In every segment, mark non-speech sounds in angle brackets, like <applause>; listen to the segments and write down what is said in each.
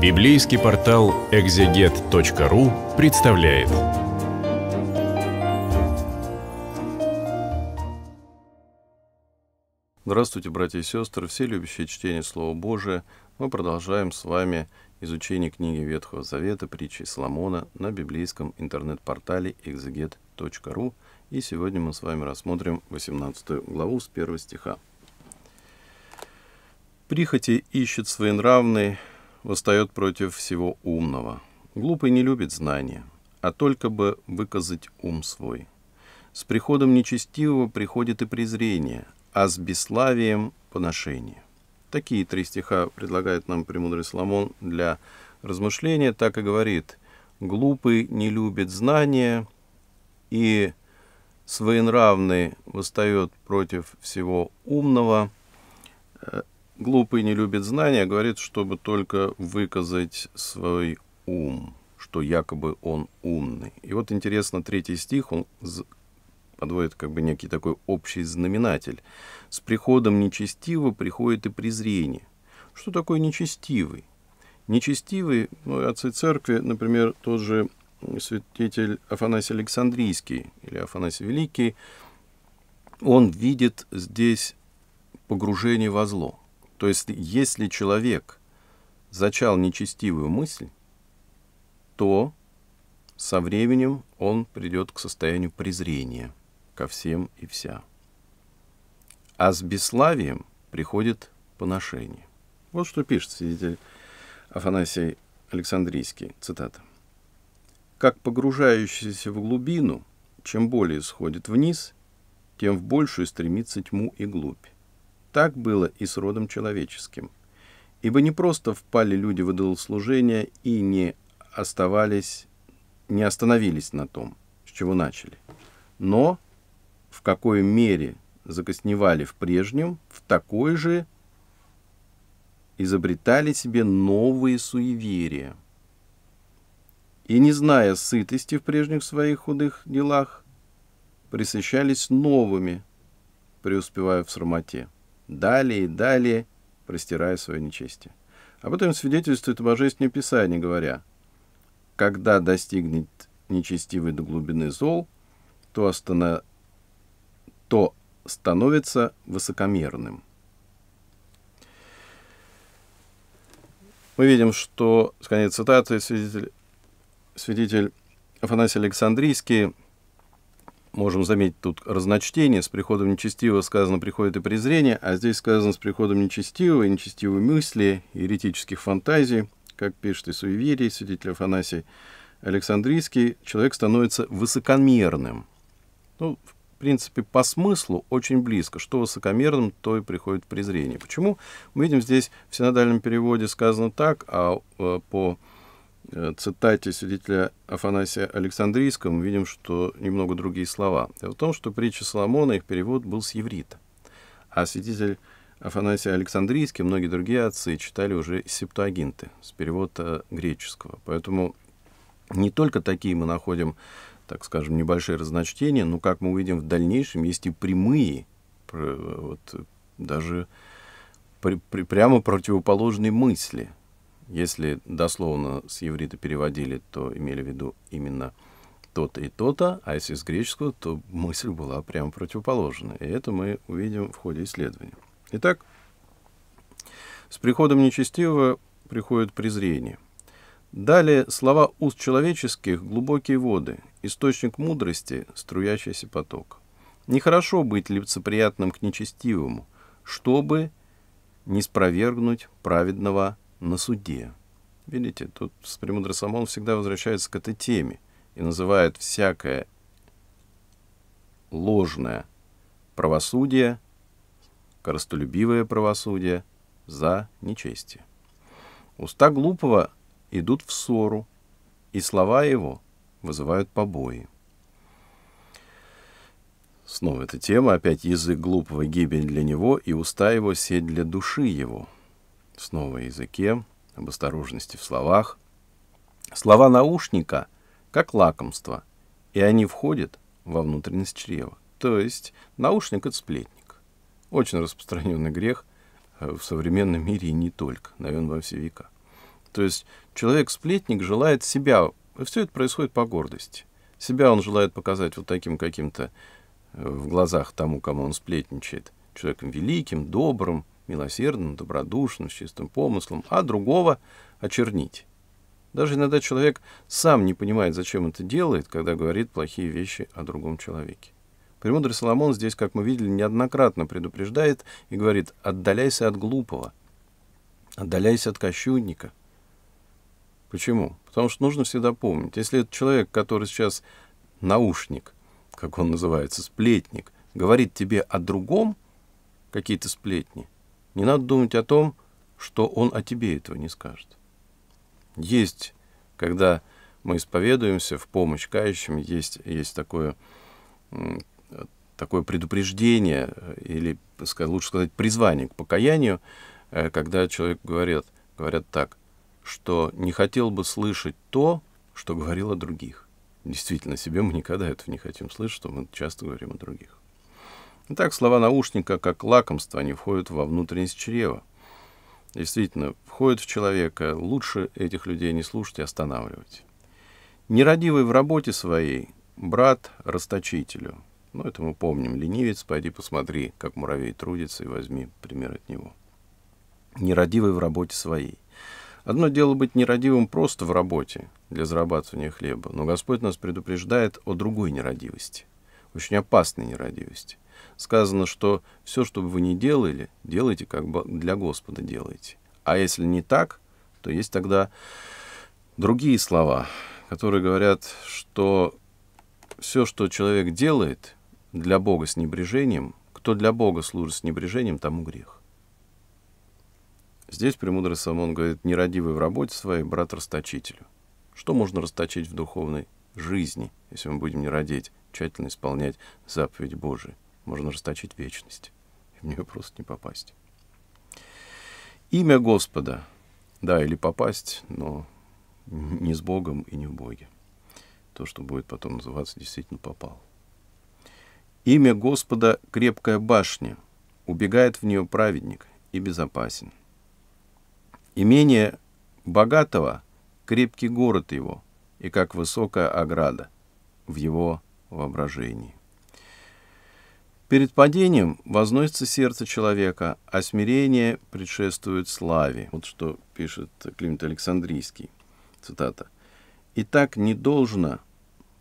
Библейский портал экзегет.ру представляет. Здравствуйте, братья и сестры, все любящие чтение Слова Божия. Мы продолжаем с вами изучение книги Ветхого Завета «Притчи Соломона» на библейском интернет-портале экзегет.ру. И сегодня мы с вами рассмотрим 18 главу с 1 стиха. «Прихоти ищет своенравный, восстает против всего умного. Глупый не любит знания, а только бы выказать ум свой. С приходом нечестивого приходит и презрение, а с бесславием — поношение. Такие три стиха предлагает нам премудрый Соломон для размышления, так и говорит «глупый не любит знания, и своенравный восстает против всего умного, э, Глупый не любит знания, говорит, чтобы только выказать свой ум, что якобы он умный. И вот интересно, третий стих, он подводит как бы некий такой общий знаменатель. С приходом нечестивого приходит и презрение. Что такое нечестивый? Нечестивый, ну, отцы церкви, например, тот же святитель Афанасий Александрийский или Афанасий Великий, он видит здесь погружение во зло. То есть, если человек зачал нечестивую мысль, то со временем он придет к состоянию презрения ко всем и вся. А с бесславием приходит поношение. Вот что пишет свидетель Афанасий Александрийский, цитата. «Как погружающийся в глубину, чем более сходит вниз, тем в большую стремится тьму и глубь. Так было и с родом человеческим. Ибо не просто впали люди в идолослужение и не оставались, не остановились на том, с чего начали, но в какой мере закосневали в прежнем, в такой же изобретали себе новые суеверия. И, не зная сытости в прежних своих худых делах, присыщались новыми, преуспевая в срамоте далее и далее, простирая свое нечестие. А Об этом свидетельствует Божественное Писание, говоря, «Когда достигнет нечестивый до глубины зол, то, остана... то становится высокомерным». Мы видим, что, с конец цитаты, свидетель, свидетель Афанасий Александрийский – можем заметить тут разночтение. С приходом нечестивого сказано «приходит и презрение», а здесь сказано «с приходом нечестивого и нечестивой мысли, еретических фантазий», как пишет и суеверий, свидетель Афанасий Александрийский, человек становится высокомерным. Ну, в принципе, по смыслу очень близко. Что высокомерным, то и приходит презрение. Почему? Мы видим здесь в синодальном переводе сказано так, а э, по Э, цитате свидетеля Афанасия Александрийского мы видим, что немного другие слова. Дело в том, что притча Соломона, их перевод был с еврита. А свидетель Афанасия Александрийский, многие другие отцы читали уже септуагинты с перевода греческого. Поэтому не только такие мы находим, так скажем, небольшие разночтения, но, как мы увидим в дальнейшем, есть и прямые, вот, даже при, при, прямо противоположные мысли – если дословно с еврита переводили, то имели в виду именно то-то и то-то, а если с греческого, то мысль была прямо противоположна. И это мы увидим в ходе исследования. Итак, с приходом нечестивого приходит презрение. Далее слова уст человеческих — глубокие воды, источник мудрости, струящийся поток. Нехорошо быть лицеприятным к нечестивому, чтобы не спровергнуть праведного на суде. Видите, тут с премудрый Соломон всегда возвращается к этой теме и называет всякое ложное правосудие, коростолюбивое правосудие за нечестие. Уста глупого идут в ссору, и слова его вызывают побои. Снова эта тема, опять язык глупого гибель для него, и уста его сеть для души его – снова о языке, об осторожности в словах. Слова наушника как лакомство, и они входят во внутренность чрева. То есть наушник — это сплетник. Очень распространенный грех э, в современном мире и не только, наверное, во все века. То есть человек-сплетник желает себя, и все это происходит по гордости. Себя он желает показать вот таким каким-то э, в глазах тому, кому он сплетничает, человеком великим, добрым, милосердным, добродушным, с чистым помыслом, а другого очернить. Даже иногда человек сам не понимает, зачем это делает, когда говорит плохие вещи о другом человеке. Премудрый Соломон здесь, как мы видели, неоднократно предупреждает и говорит «отдаляйся от глупого, отдаляйся от кощунника». Почему? Потому что нужно всегда помнить, если этот человек, который сейчас наушник, как он называется, сплетник, говорит тебе о другом какие-то сплетни – не надо думать о том, что он о тебе этого не скажет. Есть, когда мы исповедуемся в помощь кающим, есть, есть такое, такое предупреждение, э, или э, лучше сказать, призвание к покаянию, э, когда человек говорит, говорят так, что не хотел бы слышать то, что говорил о других. Действительно, себе мы никогда этого не хотим слышать, что мы часто говорим о других. Итак, слова наушника как лакомство, они входят во внутренность чрева. Действительно, входят в человека. Лучше этих людей не слушать и останавливать. Нерадивый в работе своей, брат расточителю. Ну, это мы помним. Ленивец, пойди посмотри, как муравей трудится, и возьми пример от него. Нерадивый в работе своей. Одно дело быть нерадивым просто в работе для зарабатывания хлеба, но Господь нас предупреждает о другой нерадивости, очень опасной нерадивости – сказано, что все, что бы вы ни делали, делайте как бы для Господа делайте. А если не так, то есть тогда другие слова, которые говорят, что все, что человек делает для Бога с небрежением, кто для Бога служит с небрежением, тому грех. Здесь премудрый Соломон говорит, нерадивый в работе своей, брат расточителю. Что можно расточить в духовной жизни, если мы будем не родить, тщательно исполнять заповедь Божию? можно расточить вечность, и в нее просто не попасть. Имя Господа, да, или попасть, но не с Богом и не в Боге. То, что будет потом называться, действительно попал. Имя Господа — крепкая башня, убегает в нее праведник и безопасен. Имение богатого — крепкий город его, и как высокая ограда в его воображении. Перед падением возносится сердце человека, а смирение предшествует славе. Вот что пишет Климент Александрийский, цитата. «И так не должно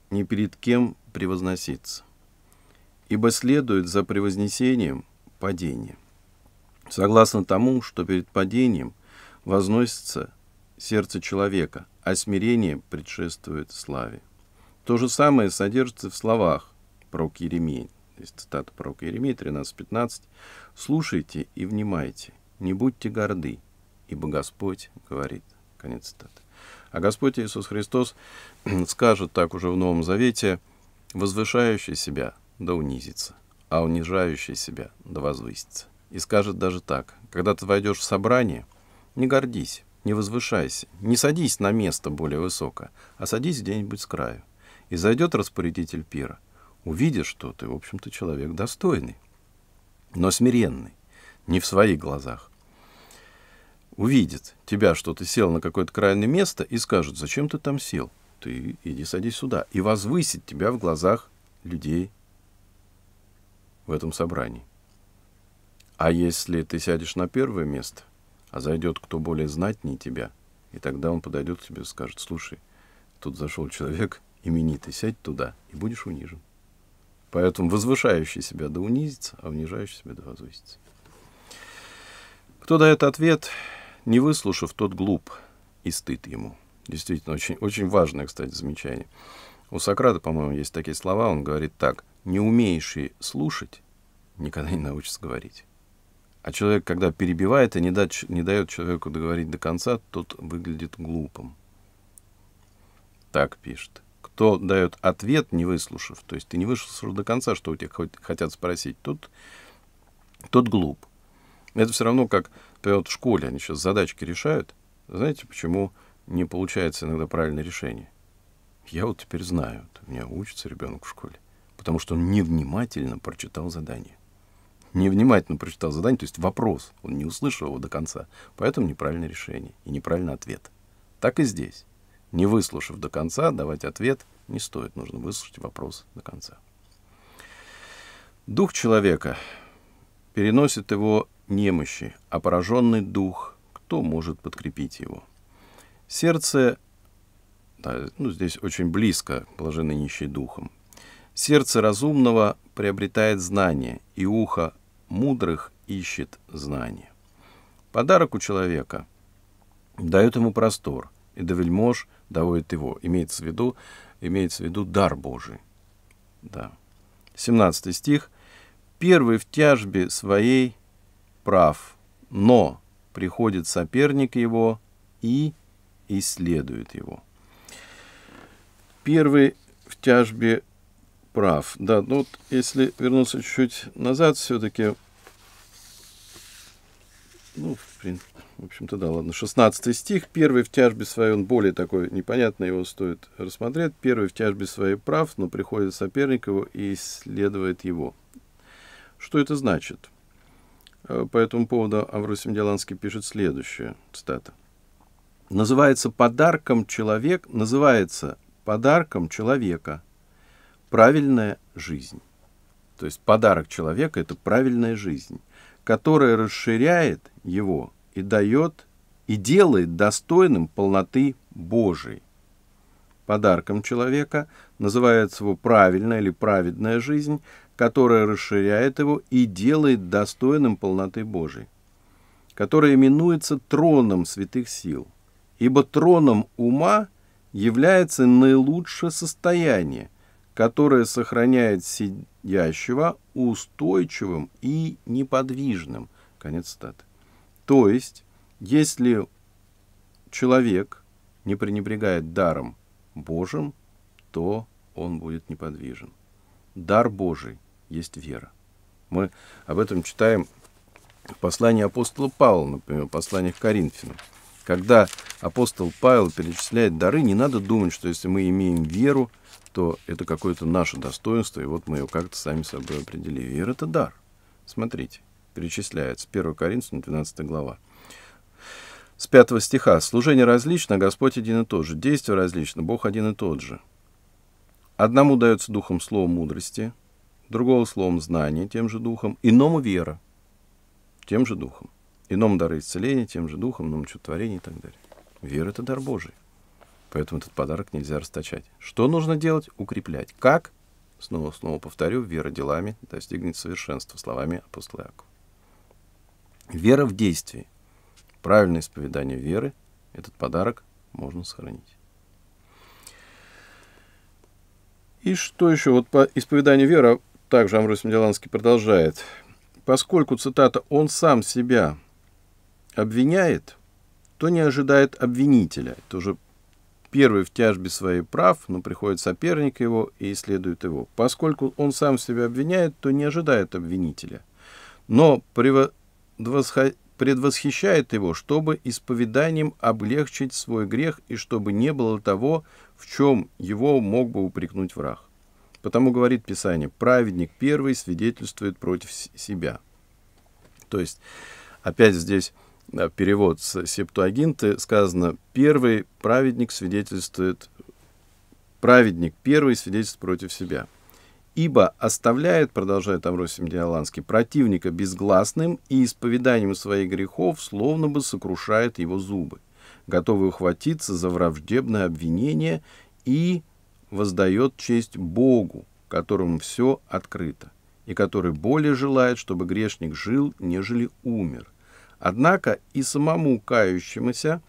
ни перед кем превозноситься, ибо следует за превознесением падение. Согласно тому, что перед падением возносится сердце человека, а смирение предшествует славе. То же самое содержится в словах про Еремень здесь цитата пророка Еремии 13.15, «Слушайте и внимайте, не будьте горды, ибо Господь говорит». Конец цитаты. А Господь Иисус Христос <clears throat> скажет так уже в Новом Завете, «Возвышающий себя да унизится, а унижающий себя да возвысится». И скажет даже так, «Когда ты войдешь в собрание, не гордись, не возвышайся, не садись на место более высокое, а садись где-нибудь с краю. И зайдет распорядитель пира – увидишь, что ты, в общем-то, человек достойный, но смиренный, не в своих глазах. Увидит тебя, что ты сел на какое-то крайнее место, и скажет, зачем ты там сел? Ты иди садись сюда. И возвысит тебя в глазах людей в этом собрании. А если ты сядешь на первое место, а зайдет кто более знатнее тебя, и тогда он подойдет к тебе и скажет, слушай, тут зашел человек именитый, сядь туда, и будешь унижен. Поэтому возвышающий себя да унизится, а унижающий себя да возвысится. Кто дает ответ, не выслушав, тот глуп и стыд ему. Действительно, очень, очень важное, кстати, замечание. У Сократа, по-моему, есть такие слова, он говорит так, не умеющий слушать, никогда не научится говорить. А человек, когда перебивает и не, да, не дает человеку договорить до конца, тот выглядит глупым. Так пишет кто дает ответ, не выслушав, то есть ты не выслушал до конца, что у тебя хотят спросить, тот, тот глуп. Это все равно как, вот в школе они сейчас задачки решают. Знаете, почему не получается иногда правильное решение? Я вот теперь знаю, у меня учится ребенок в школе, потому что он невнимательно прочитал задание. Невнимательно прочитал задание, то есть вопрос, он не услышал его до конца, поэтому неправильное решение и неправильный ответ. Так и здесь не выслушав до конца, давать ответ не стоит. Нужно выслушать вопрос до конца. Дух человека переносит его немощи, а пораженный дух, кто может подкрепить его? Сердце, да, ну, здесь очень близко блаженный нищий духом, сердце разумного приобретает знание, и ухо мудрых ищет знание. Подарок у человека дает ему простор – и до вельмож доводит его. Имеется в виду, имеется в виду дар Божий. Да. 17 стих. «Первый в тяжбе своей прав, но приходит соперник его и исследует его». Первый в тяжбе прав. Да, ну вот если вернуться чуть-чуть назад, все-таки, ну, в принципе, в общем-то, да, ладно. 16 стих. Первый в тяжбе своей, он более такой непонятный его стоит рассмотреть. Первый в тяжбе своей прав, но приходит соперник его и исследует его. Что это значит? Э, по этому поводу Авросим Деланский пишет следующее, цитата. «Называется подарком человек, называется подарком человека правильная жизнь». То есть подарок человека – это правильная жизнь, которая расширяет его – и дает и делает достойным полноты Божией. Подарком человека называется его правильная или праведная жизнь, которая расширяет его и делает достойным полноты Божией, которая именуется троном святых сил, ибо троном ума является наилучшее состояние, которое сохраняет сидящего устойчивым и неподвижным. Конец статы. То есть, если человек не пренебрегает даром Божьим, то он будет неподвижен. Дар Божий есть вера. Мы об этом читаем в послании апостола Павла, например, в послании к Коринфянам. Когда апостол Павел перечисляет дары, не надо думать, что если мы имеем веру, то это какое-то наше достоинство, и вот мы ее как-то сами собой определили. Вера — это дар. Смотрите перечисляется. 1 Коринфянам 12 глава. С 5 стиха. «Служение различно, Господь один и тот же. Действие различно, Бог один и тот же. Одному дается духом слово мудрости, другого словом знания, тем же духом, иному вера, тем же духом, иному дары исцеления, тем же духом, иному чудотворение и так далее. Вера — это дар Божий. Поэтому этот подарок нельзя расточать. Что нужно делать? Укреплять. Как? Снова-снова повторю, вера делами достигнет совершенства, словами апостола Иакова. Вера в действии. Правильное исповедание веры этот подарок можно сохранить. И что еще? Вот по исповеданию веры также Амрус Меделанский продолжает. Поскольку, цитата, «он сам себя обвиняет», то не ожидает обвинителя. Это уже первый в тяжбе своей прав, но приходит соперник его и исследует его. Поскольку он сам себя обвиняет, то не ожидает обвинителя. Но прево предвосхищает его, чтобы исповеданием облегчить свой грех и чтобы не было того, в чем его мог бы упрекнуть враг. Потому говорит Писание, праведник первый свидетельствует против себя. То есть, опять здесь э, перевод с септуагинты, сказано, первый праведник свидетельствует, праведник первый свидетельствует против себя – ибо оставляет, продолжает Амросим Диаланский, противника безгласным и исповеданием своих грехов словно бы сокрушает его зубы, готовый ухватиться за враждебное обвинение и воздает честь Богу, которому все открыто, и который более желает, чтобы грешник жил, нежели умер. Однако и самому кающемуся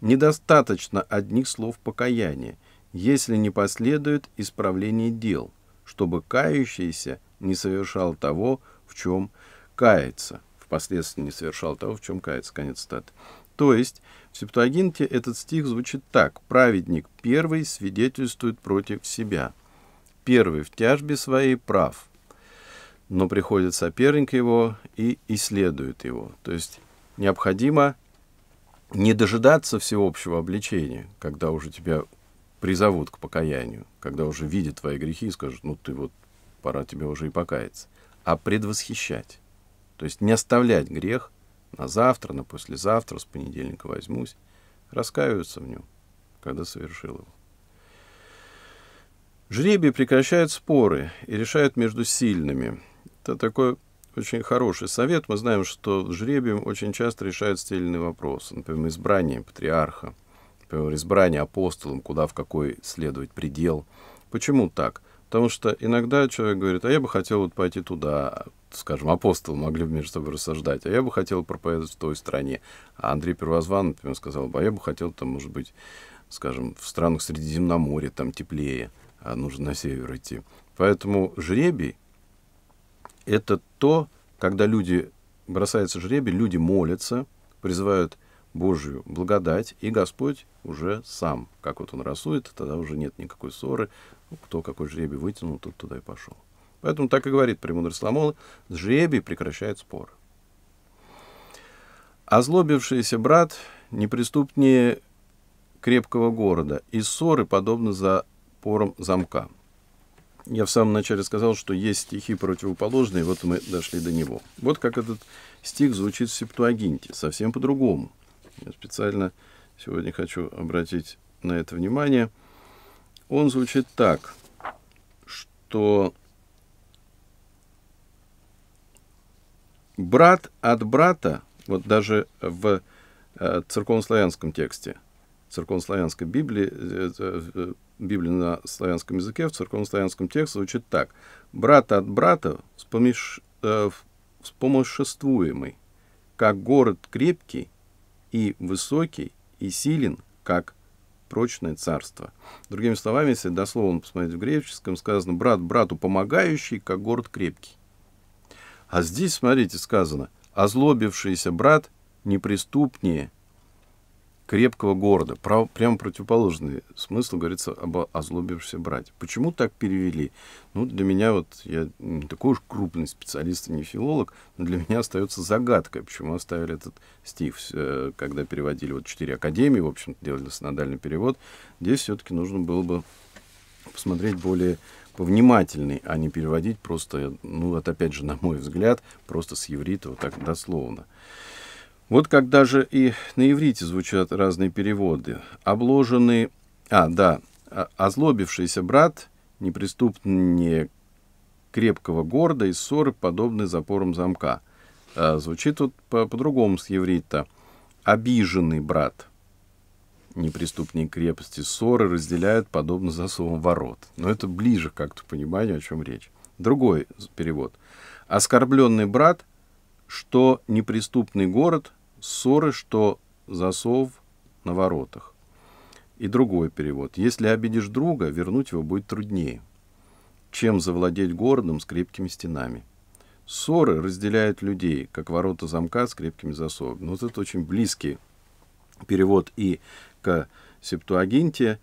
недостаточно одних слов покаяния, если не последует исправление дел – чтобы кающийся не совершал того, в чем кается. Впоследствии не совершал того, в чем кается. Конец цитаты. То есть в Септуагинте этот стих звучит так. «Праведник первый свидетельствует против себя. Первый в тяжбе своей прав, но приходит соперник его и исследует его». То есть необходимо не дожидаться всеобщего обличения, когда уже тебя призовут к покаянию, когда уже видят твои грехи и скажут, ну ты вот, пора тебе уже и покаяться, а предвосхищать. То есть не оставлять грех на завтра, на послезавтра, с понедельника возьмусь, раскаиваются в нем, когда совершил его. Жребий прекращает споры и решает между сильными. Это такой очень хороший совет. Мы знаем, что жребием очень часто решают стельные вопросы, например, избрание патриарха – например, типа, избрание апостолом, куда в какой следовать предел. Почему так? Потому что иногда человек говорит, а я бы хотел вот пойти туда, скажем, апостолы могли бы между собой рассуждать, а я бы хотел проповедовать в той стране. А Андрей Первозван, например, сказал бы, а я бы хотел там, может быть, скажем, в странах Средиземноморья, там теплее, а нужно на север идти. Поэтому жребий — это то, когда люди бросаются жребий, люди молятся, призывают Божью благодать, и Господь уже сам, как вот он рисует, тогда уже нет никакой ссоры, ну, кто какой жребий вытянул, тот туда и пошел. Поэтому так и говорит премудрый Соломон, жребий прекращает спор. Озлобившийся брат неприступнее крепкого города, и ссоры подобны запорам замка. Я в самом начале сказал, что есть стихи противоположные, вот мы дошли до него. Вот как этот стих звучит в Септуагинте, совсем по-другому – я специально сегодня хочу обратить на это внимание. Он звучит так, что брат от брата, вот даже в э, церковнославянском тексте, церковнославянской Библии, э, э, Библии на славянском языке, в церковнославянском тексте звучит так. Брат от брата вспомиш, э, вспомоществуемый, как город крепкий, и высокий, и силен, как прочное царство. Другими словами, если дословно посмотреть в греческом, сказано «брат брату помогающий, как город крепкий». А здесь, смотрите, сказано «озлобившийся брат неприступнее крепкого города. Прав, прямо противоположный смысл говорится об озлобившемся брате. Почему так перевели? Ну, для меня, вот я не такой уж крупный специалист и не филолог, но для меня остается загадкой, почему оставили этот стих, э, когда переводили вот четыре академии, в общем делали синодальный перевод. Здесь все-таки нужно было бы посмотреть более повнимательней, а не переводить просто, ну, вот опять же, на мой взгляд, просто с еврита вот так дословно. Вот как даже и на иврите звучат разные переводы. Обложенный, а, да, озлобившийся брат, неприступнее крепкого города и ссоры, подобны запорам замка. А, звучит тут вот по-другому по с еврита. Обиженный брат. Неприступнее крепости ссоры разделяют, подобно засовам ворот. Но это ближе как-то пониманию, о чем речь. Другой перевод. Оскорбленный брат, что неприступный город, ссоры, что засов на воротах. И другой перевод. Если обидишь друга, вернуть его будет труднее, чем завладеть городом с крепкими стенами. Ссоры разделяют людей, как ворота замка с крепкими засовами. Но ну, вот это очень близкий перевод и к септуагинте,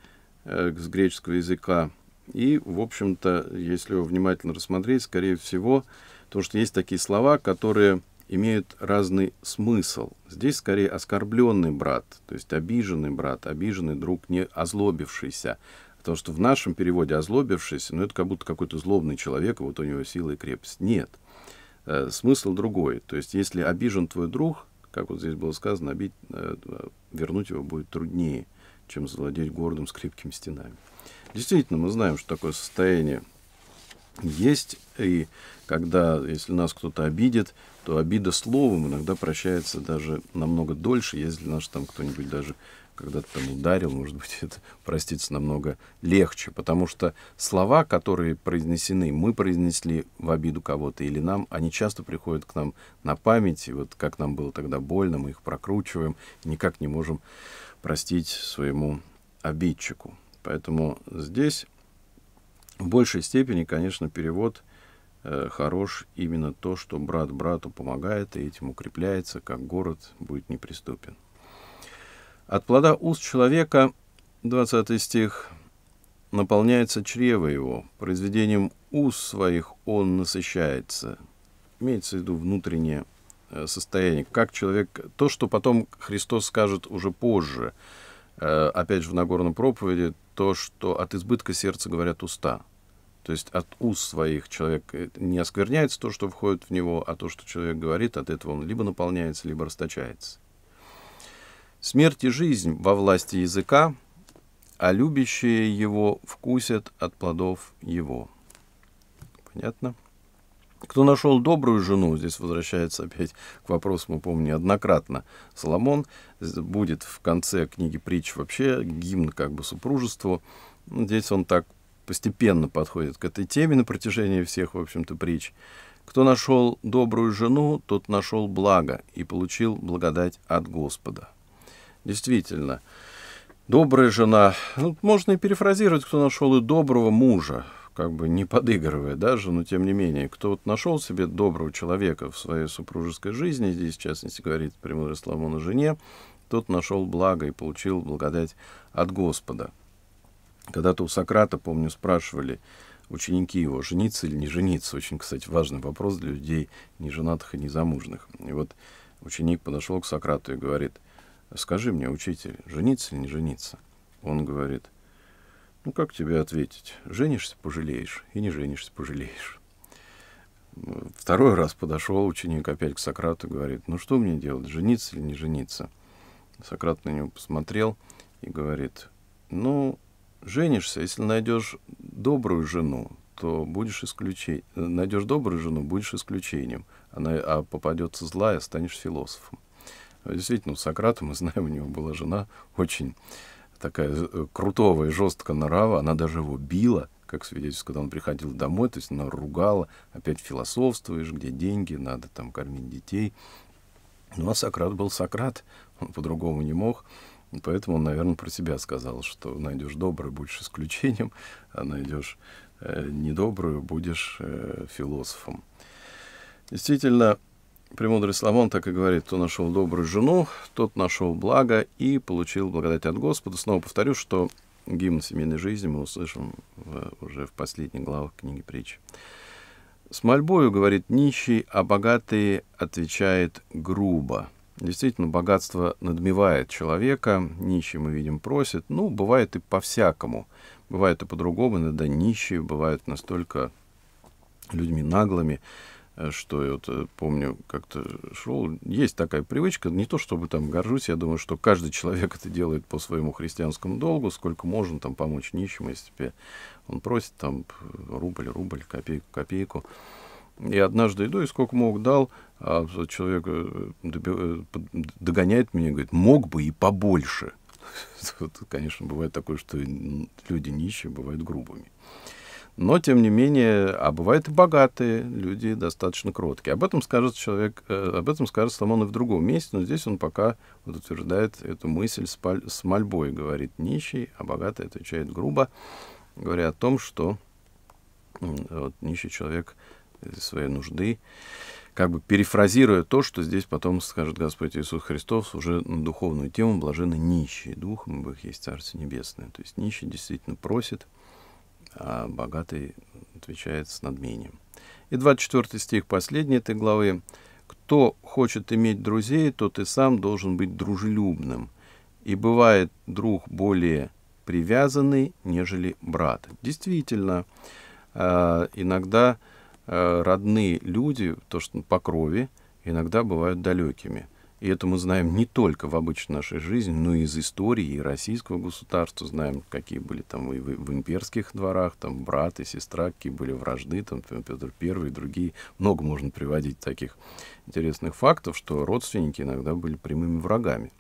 э, с греческого языка. И, в общем-то, если его внимательно рассмотреть, скорее всего, то что есть такие слова, которые имеют разный смысл. Здесь скорее оскорбленный брат, то есть обиженный брат, обиженный друг, не озлобившийся. Потому что в нашем переводе озлобившийся, ну это как будто какой-то злобный человек, вот у него сила и крепость. Нет. Э, смысл другой. То есть если обижен твой друг, как вот здесь было сказано, обить, э, вернуть его будет труднее, чем завладеть городом с крепкими стенами. Действительно, мы знаем, что такое состояние есть, и когда, если нас кто-то обидит, то обида словом иногда прощается даже намного дольше, если наш там кто-нибудь даже когда-то там ударил, может быть, <laughs> это проститься намного легче, потому что слова, которые произнесены, мы произнесли в обиду кого-то или нам, они часто приходят к нам на память, и вот как нам было тогда больно, мы их прокручиваем, никак не можем простить своему обидчику. Поэтому здесь в большей степени, конечно, перевод – Э, хорош именно то, что брат брату помогает и этим укрепляется, как город будет неприступен. От плода уст человека, 20 стих, наполняется чрево его, произведением уст своих он насыщается. Имеется в виду внутреннее э, состояние, как человек, то, что потом Христос скажет уже позже, э, опять же в Нагорной проповеди, то, что от избытка сердца говорят уста – то есть от уз своих человек э, не оскверняется то, что входит в него, а то, что человек говорит, от этого он либо наполняется, либо расточается. Смерть и жизнь во власти языка, а любящие его вкусят от плодов его. Понятно? Кто нашел добрую жену, здесь возвращается опять к вопросу, мы помним неоднократно, Соломон будет в конце книги притч вообще гимн как бы супружеству. Здесь он так постепенно подходит к этой теме на протяжении всех, в общем-то, притч. Кто нашел добрую жену, тот нашел благо и получил благодать от Господа. Действительно, добрая жена, ну, можно и перефразировать, кто нашел и доброго мужа, как бы не подыгрывая даже, но тем не менее, кто вот нашел себе доброго человека в своей супружеской жизни, здесь, в частности, говорит прямой Соломон о жене, тот нашел благо и получил благодать от Господа – когда-то у Сократа, помню, спрашивали ученики его, жениться или не жениться. Очень, кстати, важный вопрос для людей неженатых и незамужных. И вот ученик подошел к Сократу и говорит, скажи мне, учитель, жениться или не жениться? Он говорит, ну как тебе ответить? Женишься – пожалеешь, и не женишься – пожалеешь. Второй раз подошел ученик опять к Сократу и говорит, ну что мне делать, жениться или не жениться? Сократ на него посмотрел и говорит, ну, женишься, если найдешь добрую жену, то будешь исключением. Найдешь добрую жену, будешь исключением. Она, а попадется злая, станешь философом. Действительно, у Сократа, мы знаем, у него была жена очень такая э, крутого и жесткого нрава. Она даже его била, как свидетельство, когда он приходил домой, то есть она ругала, опять философствуешь, где деньги, надо там кормить детей. Ну, а Сократ был Сократ, он по-другому не мог. Поэтому он, наверное, про себя сказал, что найдешь доброе, будешь исключением, а найдешь э, недобрую, будешь э, философом. Действительно, премудрый Соломон так и говорит, кто нашел добрую жену, тот нашел благо и получил благодать от Господа. Снова повторю, что гимн семейной жизни мы услышим в, уже в последних главах книги притчи. С мольбою, говорит нищий, а богатые отвечает грубо. Действительно, богатство надмевает человека, нищий, мы видим, просит. Ну, бывает и по-всякому. Бывает и по-другому, иногда нищие бывают настолько людьми наглыми, э, что я вот э, помню, как-то шел. Есть такая привычка, не то чтобы там горжусь, я думаю, что каждый человек это делает по своему христианскому долгу, сколько можно там помочь нищему, если тебе он просит там рубль, рубль, копейку, копейку. И однажды иду, и сколько мог дал, а человек э, э, догоняет меня и говорит, мог бы и побольше. <laughs> конечно, бывает такое, что люди нищие бывают грубыми. Но, тем не менее, а бывают и богатые люди, достаточно кроткие. Об этом скажет человек, э, об этом скажет Соломон и в другом месте, но здесь он пока вот утверждает эту мысль с, с мольбой. Говорит нищий, а богатый отвечает грубо, говоря о том, что вот, нищий человек своей нужды, как бы перефразируя то, что здесь потом скажет Господь Иисус Христос уже на духовную тему «блажены нищие духом, ибо их есть Царство Небесное». То есть нищий действительно просит, а богатый отвечает с надмением. И 24 стих последней этой главы. «Кто хочет иметь друзей, тот и сам должен быть дружелюбным, и бывает друг более привязанный, нежели брат». Действительно, э, иногда Э, родные люди, то, что по крови, иногда бывают далекими. И это мы знаем не только в обычной нашей жизни, но и из истории и российского государства. Знаем, какие были там и в, в имперских дворах, там брат и сестра, какие были вражды, там Петр Первый и другие. Много можно приводить таких интересных фактов, что родственники иногда были прямыми врагами.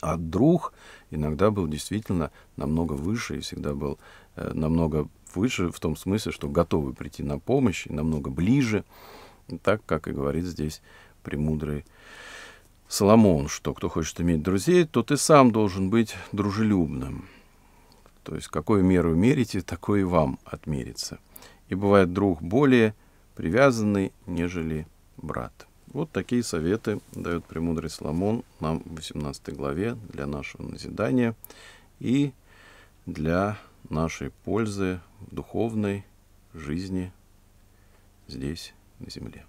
А друг иногда был действительно намного выше и всегда был э, намного выше в том смысле, что готовы прийти на помощь и намного ближе, так как и говорит здесь премудрый Соломон, что кто хочет иметь друзей, то ты сам должен быть дружелюбным. То есть, какую меру мерите, такой и вам отмерится. И бывает друг более привязанный, нежели брат. Вот такие советы дает премудрый Соломон нам в 18 главе для нашего назидания и для нашей пользы в духовной жизни здесь, на земле.